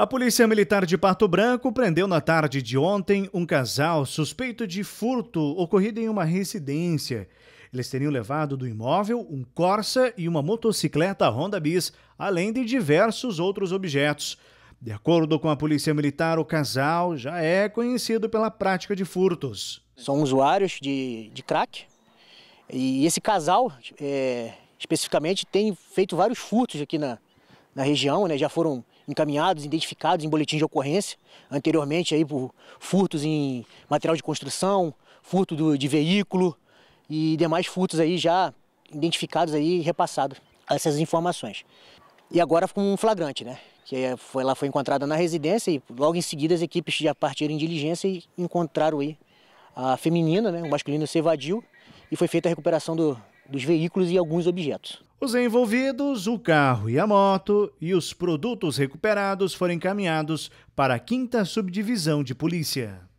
A Polícia Militar de Pato Branco prendeu na tarde de ontem um casal suspeito de furto ocorrido em uma residência. Eles teriam levado do imóvel um Corsa e uma motocicleta Honda Bis, além de diversos outros objetos. De acordo com a Polícia Militar, o casal já é conhecido pela prática de furtos. São usuários de, de crack e esse casal, é, especificamente, tem feito vários furtos aqui na, na região, né, já foram encaminhados, identificados em boletim de ocorrência, anteriormente aí por furtos em material de construção, furto do, de veículo e demais furtos aí já identificados aí e repassados essas informações. E agora com um flagrante, né? Que é, foi, ela foi encontrada na residência e logo em seguida as equipes já partiram em diligência e encontraram aí a feminina, né? O masculino se evadiu e foi feita a recuperação do, dos veículos e alguns objetos. Os envolvidos, o carro e a moto, e os produtos recuperados foram encaminhados para a quinta subdivisão de polícia.